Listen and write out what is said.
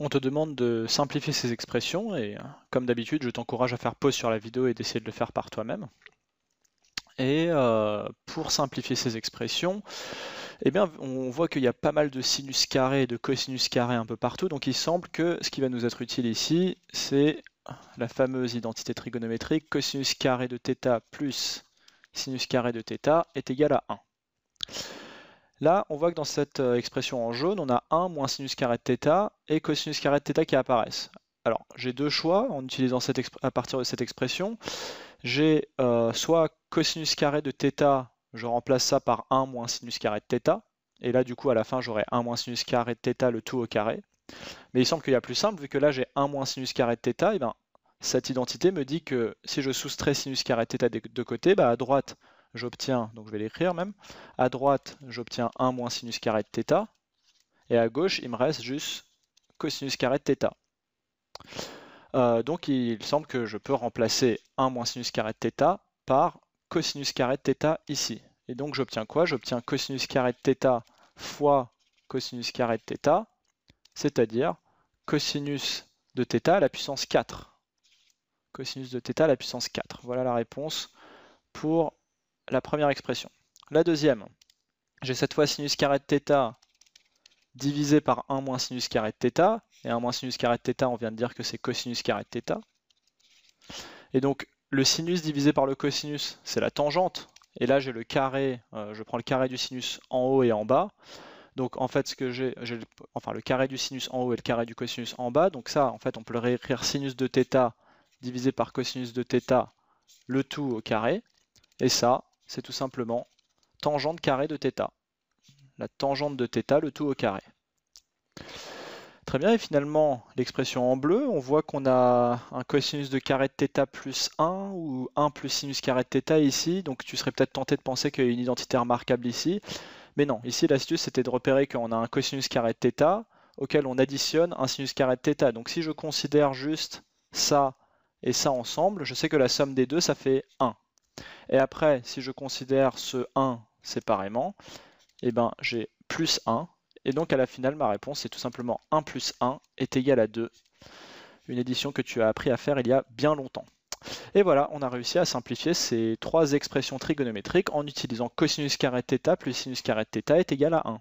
On te demande de simplifier ces expressions et euh, comme d'habitude, je t'encourage à faire pause sur la vidéo et d'essayer de le faire par toi-même. Et euh, pour simplifier ces expressions, eh bien, on voit qu'il y a pas mal de sinus carré et de cosinus carré un peu partout, donc il semble que ce qui va nous être utile ici, c'est la fameuse identité trigonométrique cosinus carré de θ plus sinus carré de θ est égal à 1. Là, on voit que dans cette euh, expression en jaune, on a 1 moins sinus carré de θ et cosinus carré de θ qui apparaissent. Alors, j'ai deux choix en utilisant cette à partir de cette expression. J'ai euh, soit cosinus carré de θ, je remplace ça par 1 moins sinus carré de θ, et là, du coup, à la fin, j'aurai 1 moins sinus carré de θ, le tout au carré. Mais il semble qu'il y a plus simple, vu que là, j'ai 1 moins sinus carré de θ, et bien, cette identité me dit que si je soustrais sinus carré de θ des deux côtés, bah, à droite, j'obtiens, donc je vais l'écrire même, à droite, j'obtiens 1 moins sinus carré de θ, et à gauche, il me reste juste cosinus carré de θ. Euh, donc il semble que je peux remplacer 1 moins sinus carré de θ par cosinus carré de θ ici. Et donc j'obtiens quoi J'obtiens cosinus carré de θ fois cosinus carré de θ, c'est-à-dire cosinus de θ à la puissance 4. Cosinus de θ à la puissance 4. Voilà la réponse pour la première expression. La deuxième, j'ai cette fois sinus carré de θ divisé par 1 moins sinus carré de θ, et 1 moins sinus carré de θ, on vient de dire que c'est cosinus carré de θ. Et donc, le sinus divisé par le cosinus, c'est la tangente, et là j'ai le carré, euh, je prends le carré du sinus en haut et en bas, donc en fait, ce que j'ai, enfin le carré du sinus en haut et le carré du cosinus en bas. Donc ça, en fait, on peut le réécrire sinus de θ divisé par cosinus de θ, le tout au carré. Et ça, c'est tout simplement tangente carré de θ. La tangente de θ, le tout au carré. Très bien, et finalement, l'expression en bleu, on voit qu'on a un cosinus de carré de θ plus 1, ou 1 plus sinus carré de θ ici, donc tu serais peut-être tenté de penser qu'il y a une identité remarquable ici, mais non, ici l'astuce c'était de repérer qu'on a un cosinus carré de θ, auquel on additionne un sinus carré de θ, donc si je considère juste ça et ça ensemble, je sais que la somme des deux ça fait 1, et après, si je considère ce 1 séparément, eh ben, j'ai plus 1. Et donc à la finale, ma réponse est tout simplement 1 plus 1 est égal à 2. Une édition que tu as appris à faire il y a bien longtemps. Et voilà, on a réussi à simplifier ces trois expressions trigonométriques en utilisant cosinus carré θ plus sinus carré est égal à 1.